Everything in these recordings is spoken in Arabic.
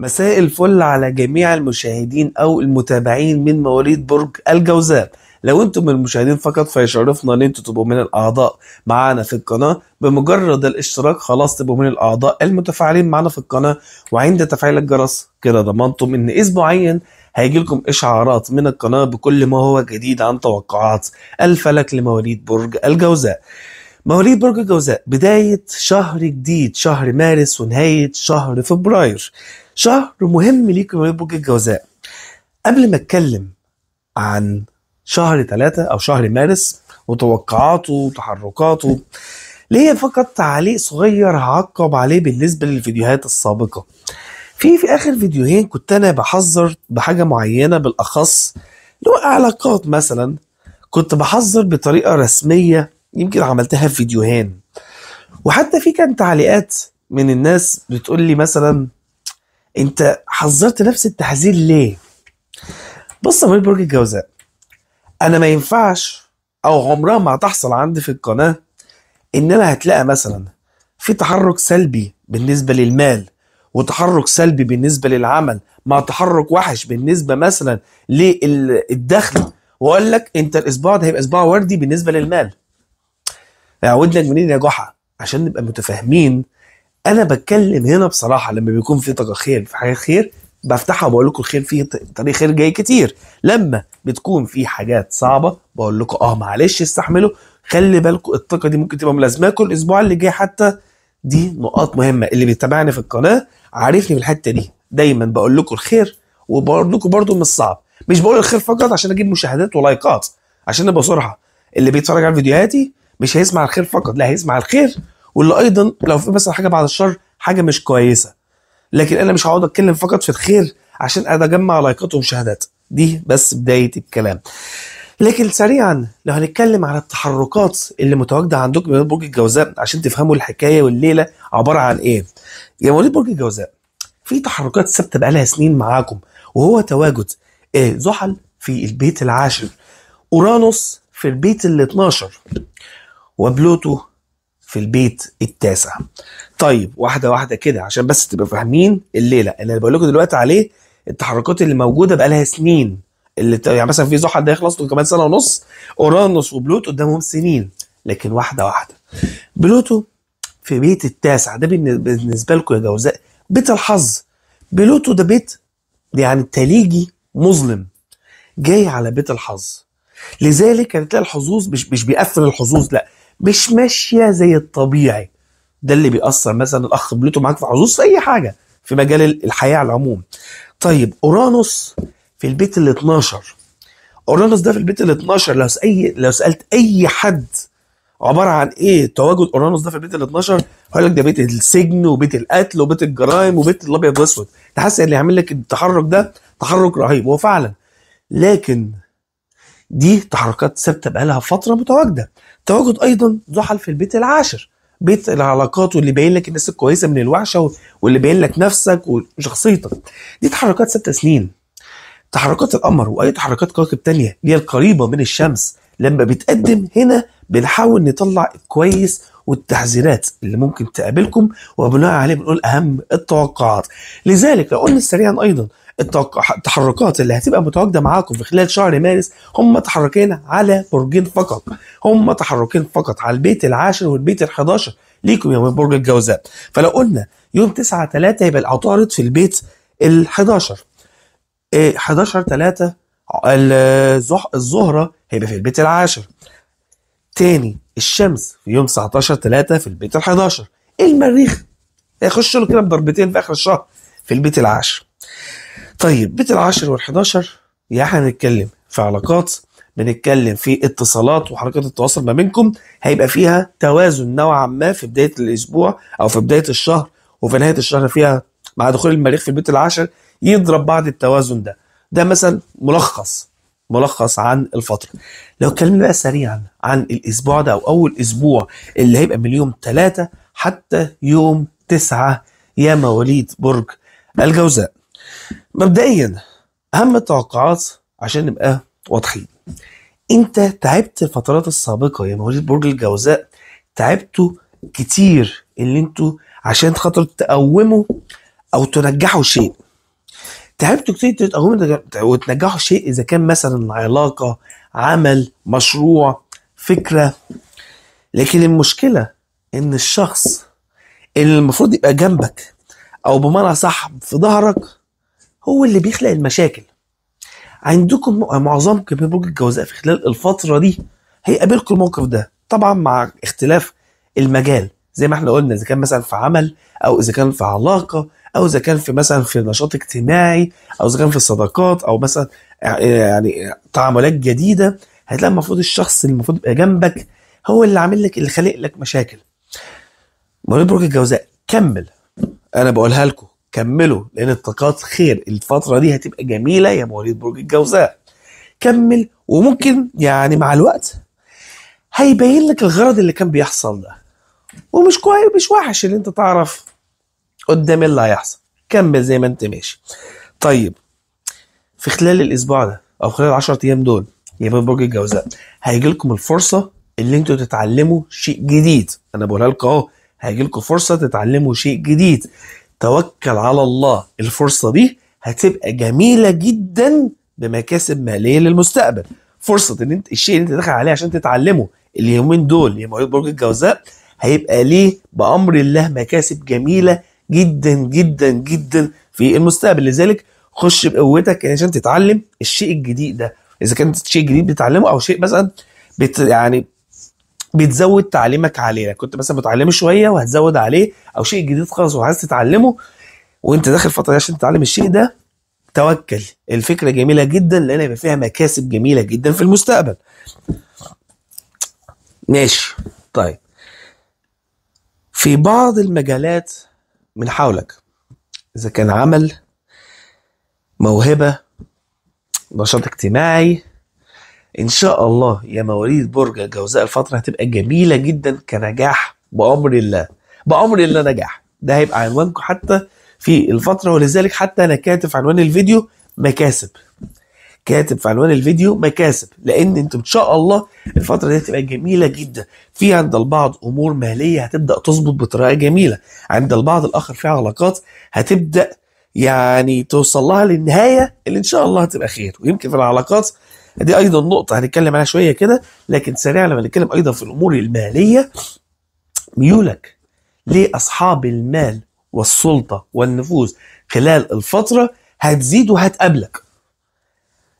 مساء الفل على جميع المشاهدين او المتابعين من مواليد برج الجوزاء لو انتم من المشاهدين فقط فيشرفنا ان انتم تبقوا من الاعضاء معانا في القناه بمجرد الاشتراك خلاص تبقوا من الاعضاء المتفاعلين معانا في القناه وعند تفعيل الجرس كده ضمنتم ان اسبوعيا هيجي لكم اشعارات من القناه بكل ما هو جديد عن توقعات الفلك لمواليد برج الجوزاء مواليد برج الجوزاء بدايه شهر جديد شهر مارس ونهايه شهر فبراير شهر مهم ليك في برج الجوزاء قبل ما اتكلم عن شهر ثلاثة أو شهر مارس وتوقعاته وتحركاته ليا فقط تعليق صغير هعقب عليه بالنسبة للفيديوهات السابقة في في آخر فيديوهين كنت أنا بحذر بحاجة معينة بالأخص اللي هو علاقات مثلا كنت بحذر بطريقة رسمية يمكن عملتها في فيديوهين وحتى في كان تعليقات من الناس بتقول لي مثلا انت حذرت نفس التحذير ليه بص يا برج الجوزاء انا ما ينفعش او عمرها ما هتحصل عندي في القناه ان انا هتلاقي مثلا في تحرك سلبي بالنسبه للمال وتحرك سلبي بالنسبه للعمل مع تحرك وحش بالنسبه مثلا للدخل واقول لك انت الاسبوع ده هيبقى اسبوع وردي بالنسبه للمال يعني يا منين يا جحا عشان نبقى متفاهمين انا بتكلم هنا بصراحه لما بيكون في طاقه خير في حاجه خير بفتحها وبقول لكم الخير فيه طريق خير جاي كتير لما بتكون في حاجات صعبه بقول لكم اه معلش استحملوا خلي بالكم الطاقه دي ممكن تبقى ملازماكم الاسبوع اللي جاي حتى دي نقاط مهمه اللي بيتابعني في القناه عارفني في الحته دي دايما بقول لكم الخير وبقول لكم برده مش صعب مش بقول الخير فقط عشان اجيب مشاهدات ولايكات عشان ابقى صراحه اللي بيتفرج على فيديوهاتي مش هيسمع الخير فقط لا هيسمع الخير واللي ايضا لو في مثلا حاجه بعد الشر حاجه مش كويسه لكن انا مش هقعد اتكلم فقط في الخير عشان اجمع لايكات ومشاهدات دي بس بدايه الكلام لكن سريعا لو هنتكلم على التحركات اللي متواجده عندكم من برج الجوزاء عشان تفهموا الحكايه والليله عباره عن ايه يا مواليد برج الجوزاء في تحركات ثابته بقالها سنين معاكم وهو تواجد إيه زحل في البيت العاشر اورانوس في البيت ال 12 وبلوتو في البيت التاسع طيب واحده واحده كده عشان بس تبقى فاهمين الليله اللي انا بقول لكم دلوقتي عليه التحركات اللي موجوده بقى لها سنين اللي يعني مثلا في زحل ده يخلص كمان سنه ونص اورانوس وبلوتو قدامهم سنين لكن واحده واحده بلوتو في بيت التاسع ده بالنسبه لكم يا جوزاء بيت الحظ بلوتو ده بيت يعني تليجي مظلم جاي على بيت الحظ لذلك هتلاقي الحظوظ مش مش بيقفل الحظوظ لا مش ماشيه زي الطبيعي ده اللي بيأثر مثلا الاخ بلوتو معاك في حظوظ في اي حاجه في مجال الحياه على العموم طيب اورانوس في البيت ال 12 اورانوس ده في البيت ال 12 لو اي لو سالت اي حد عباره عن ايه تواجد اورانوس ده في البيت ال 12 هيقول لك ده بيت السجن وبيت القتل وبيت الجرائم وبيت الابيض واسود تحس اللي هيعمل لك التحرك ده تحرك رهيب هو فعلا لكن دي تحركات ثابته بقالها فتره متواجده تواجد ايضا زحل في البيت العاشر بيت العلاقات واللي باين لك الناس الكويسه من الوحشه واللي باين لك نفسك وشخصيتك دي تحركات ستة سنين تحركات القمر واي تحركات كواكب تانية اللي هي القريبه من الشمس لما بتقدم هنا بنحاول نطلع الكويس والتحذيرات اللي ممكن تقابلكم وبناء عليه بنقول اهم التوقعات لذلك لو قلنا سريعا ايضا التحركات اللي هتبقى متواجده معاكم في خلال شهر مارس هم تحركين على برجين فقط هم تحركين فقط على البيت العاشر والبيت ال11 ليكم يوم برج الجوزاء فلو قلنا يوم 9 3 يبقى العطارد في البيت ال11 11 3 الزهره هيبقى في البيت العاشر تاني الشمس في يوم 19 3 في البيت ال11 إيه المريخ هيخش له كده بضربتين في اخر الشهر في البيت العاشر طيب بيت العاشر والحداشر يا هنتكلم في علاقات بنتكلم في اتصالات وحركات التواصل ما بينكم هيبقى فيها توازن نوعا ما في بدايه الاسبوع او في بدايه الشهر وفي نهايه الشهر فيها مع دخول المريخ في البيت العاشر يضرب بعض التوازن ده ده مثلا ملخص ملخص عن الفتره لو اتكلمنا بقى سريعا عن الاسبوع ده او اول اسبوع اللي هيبقى من يوم 3 حتى يوم 9 يا مواليد برج الجوزاء مبدئيا اهم التوقعات عشان نبقى واضحين انت تعبت الفترات السابقه يا مواليد برج الجوزاء تعبتوا كتير اللي انتوا عشان خاطر تقوموا او تنجحوا شيء تعبتوا كتير تقوموا وتنجحوا شيء اذا كان مثلا علاقه عمل مشروع فكره لكن المشكله ان الشخص اللي المفروض يبقى جنبك او بمعنى صح في ظهرك هو اللي بيخلق المشاكل عندكم معظمكم من برج الجوزاء في خلال الفتره دي هيقابلكم الموقف ده طبعا مع اختلاف المجال زي ما احنا قلنا اذا كان مثلا في عمل او اذا كان في علاقه او اذا كان في مثلا في نشاط اجتماعي او اذا كان في الصداقات او مثلا آه، يعني تعاملات جديده هتلاقي المفروض الشخص اللي المفروض يبقى جنبك هو اللي عامل لك اللي خالق لك مشاكل مريض برج الجوزاء كمل انا بقولها لكم كملوا لان الطاقات خير الفتره دي هتبقى جميله يا مواليد برج الجوزاء كمل وممكن يعني مع الوقت هيبين لك الغرض اللي كان بيحصل ده ومش كويس مش وحش ان انت تعرف قدام اللي هيحصل كمل زي ما انت ماشي طيب في خلال الاسبوع ده او خلال 10 ايام دول يا برج الجوزاء هيجي لكم الفرصه اللي انتوا تتعلموا شيء جديد انا بقولها لكم اهو هيجي لكم فرصه تتعلموا شيء جديد توكل على الله الفرصة دي هتبقى جميلة جدا بمكاسب مالية للمستقبل فرصة ان انت الشيء اللي انت داخل عليه عشان تتعلمه اليومين دول يا مواليد برج الجوزاء هيبقى ليه بأمر الله مكاسب جميلة جدا جدا جدا في المستقبل لذلك خش بقوتك عشان تتعلم الشيء الجديد ده اذا كان شيء جديد بتتعلمه او شيء مثلا بت يعني بتزود تعليمك عليه يعني كنت مثلا بتعلمه شويه وهتزود عليه او شيء جديد خالص وعايز تتعلمه وانت داخل الفتره دي عشان تتعلم الشيء ده توكل الفكره جميله جدا لان هيبقى فيها مكاسب جميله جدا في المستقبل ماشي طيب في بعض المجالات من حولك اذا كان عمل موهبه نشاط اجتماعي ان شاء الله يا مواليد برج الجوزاء الفتره هتبقى جميله جدا كنجاح بامر الله بامر الله نجاح ده هيبقى عنوانكم حتى في الفتره ولذلك حتى انا كاتب في عنوان الفيديو مكاسب كاتب في عنوان الفيديو مكاسب لان انتم ان شاء الله الفتره دي هتبقى جميله جدا في عند البعض امور ماليه هتبدا تظبط بطريقه جميله عند البعض الاخر في علاقات هتبدا يعني توصل لها للنهايه اللي ان شاء الله هتبقى خير ويمكن في العلاقات دي ايضا نقطه هنتكلم عليها شويه كده لكن سريعا لما نتكلم ايضا في الامور الماليه ميولك لاصحاب المال والسلطه والنفوذ خلال الفتره هتزيد وهتقابلك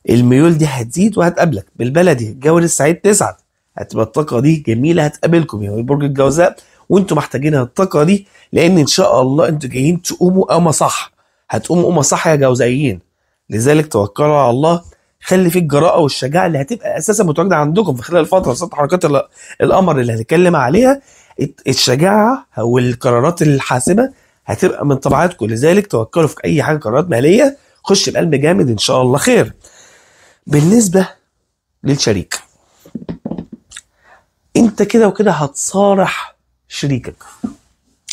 الميول دي هتزيد وهتقابلك بالبلدي جوز السعيد تسعد هتبقى الطاقه دي جميله هتقابلكم يعني برج الجوزاء وانتم محتاجين الطاقه دي لان ان شاء الله انتوا جايين تقوموا قامه صح هتقوموا قومه صح يا جوزائيين لذلك توكلوا على الله خلي فيه الجراءه والشجاعه اللي هتبقى اساسا متواجده عندكم في خلال الفتره ست حركات القمر اللي هنتكلم عليها الشجاعه والقرارات الحاسمه هتبقى من طبيعتكم لذلك توكلوا في اي حاجه قرارات ماليه خش بقلب جامد ان شاء الله خير بالنسبه للشريك انت كده وكده هتصارح شريكك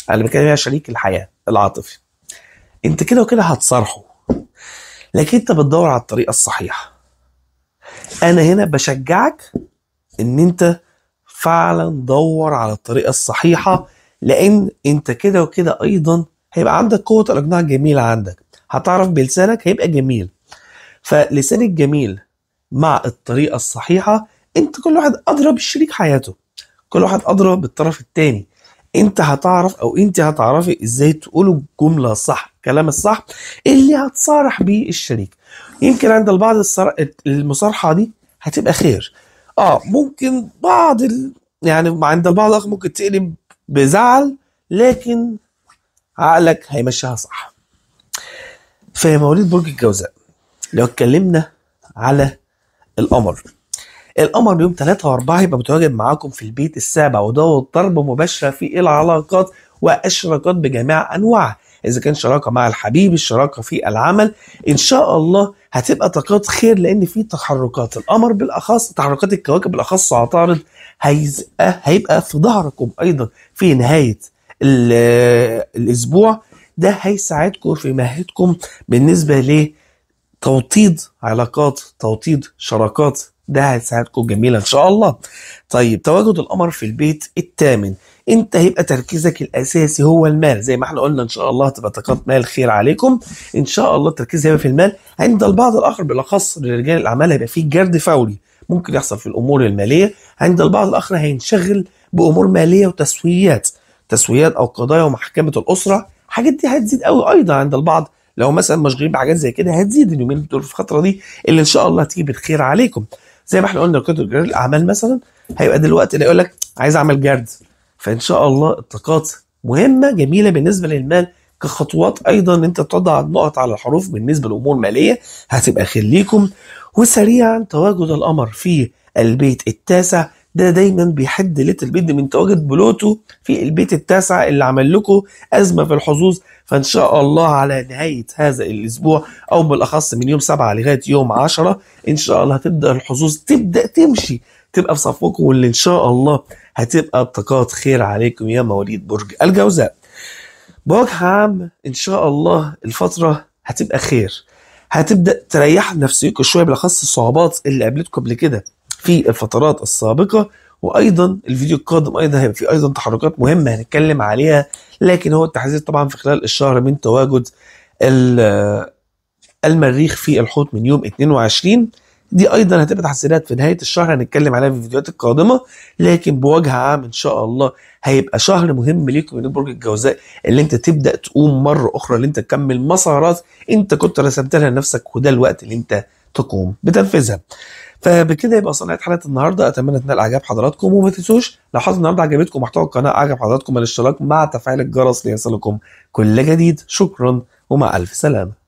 انا بتكلم شريك الحياه العاطفي انت كده وكده هتصارحه لكن انت بتدور على الطريقه الصحيحه انا هنا بشجعك ان انت فعلا دور على الطريقه الصحيحه لان انت كده وكده ايضا هيبقى عندك قوه الاقناع الجميله عندك هتعرف بلسانك هيبقى جميل فلسان الجميل مع الطريقه الصحيحه انت كل واحد ادرى بشريك حياته كل واحد ادرى بالطرف الثاني انت هتعرف او انت هتعرفي ازاي تقولوا الجمله الصح الكلام الصح اللي هتصارح بيه الشريك يمكن عند البعض الصرا... المصارحه دي هتبقى خير اه ممكن بعض ال... يعني عند البعض ممكن تقلب بزعل لكن عقلك هيمشيها صح في مواليد برج الجوزاء لو اتكلمنا على القمر القمر يوم 3 و4 هيبقى متواجد معاكم في البيت السابع وده ضربة مباشرة في العلاقات والشراكات بجميع أنواعها اذا كان شراكه مع الحبيب الشراكه في العمل ان شاء الله هتبقى طاقات خير لان في تحركات القمر بالاخص تحركات الكواكب بالاخص عطارد هيبقى في ظهركم ايضا في نهايه الاسبوع ده هيساعدكم في مهدكم بالنسبه لتوطيد علاقات توطيد شراكات ده هيساعدكم جميلا ان شاء الله طيب تواجد القمر في البيت الثامن انت هيبقى تركيزك الاساسي هو المال زي ما احنا قلنا ان شاء الله هتبقى طاقات مال خير عليكم ان شاء الله التركيز هيبقى في المال عند البعض الاخر بالاخص لرجال الاعمال هيبقى فيه جرد فوري ممكن يحصل في الامور الماليه عند البعض الاخر هينشغل بامور ماليه وتسويات تسويات او قضايا ومحكمه الاسره الحاجات دي هتزيد قوي ايضا عند البعض لو مثلا مشغولين بحاجات زي كده هتزيد اليومين دول في الفتره دي اللي ان شاء الله هتجيب الخير عليكم زي ما احنا قلنا ركود الاعمال مثلا هيبقى دلوقتي يقول لك عايز اعمل جرد فان شاء الله الطاقات مهمه جميله بالنسبه للمال كخطوات ايضا ان انت تضع النقط على الحروف بالنسبه للامور الماليه هتبقى خليكم وسريعا تواجد القمر في البيت التاسع ده دايما بيحد ليتل بيت من تواجد بلوتو في البيت التاسع اللي عمل لكم ازمه في الحظوظ فان شاء الله على نهايه هذا الاسبوع او بالاخص من يوم 7 لغايه يوم 10 ان شاء الله هتبدا الحظوظ تبدا تمشي تبقى في صفكم واللي ان شاء الله هتبقى بطاقات خير عليكم يا مواليد برج الجوزاء بوجه عام ان شاء الله الفتره هتبقى خير هتبدا تريح نفسيكم شويه بالاخص الصعوبات اللي قابلتكم قبل كده في الفترات السابقة وايضا الفيديو القادم ايضا هيبقى فيه ايضا تحركات مهمه هنتكلم عليها لكن هو التحذير طبعا في خلال الشهر من تواجد المريخ في الحوت من يوم 22 دي ايضا هتبقى تحذيرات في نهايه الشهر هنتكلم عليها في الفيديوهات القادمه لكن بوجه عام ان شاء الله هيبقى شهر مهم ليكم من برج الجوزاء اللي انت تبدا تقوم مره اخرى اللي انت تكمل مسارات انت كنت رسمتها لنفسك وده الوقت اللي انت تقوم بتنفيذها. فبكده يبقى صنعت حلقه النهارده اتمنى تنال اعجاب حضراتكم وما تنسوش لو حلقه النهارده عجبتكم محتوى القناه اعجب حضراتكم الاشتراك مع تفعيل الجرس ليصلكم كل جديد شكرا ومع الف سلامه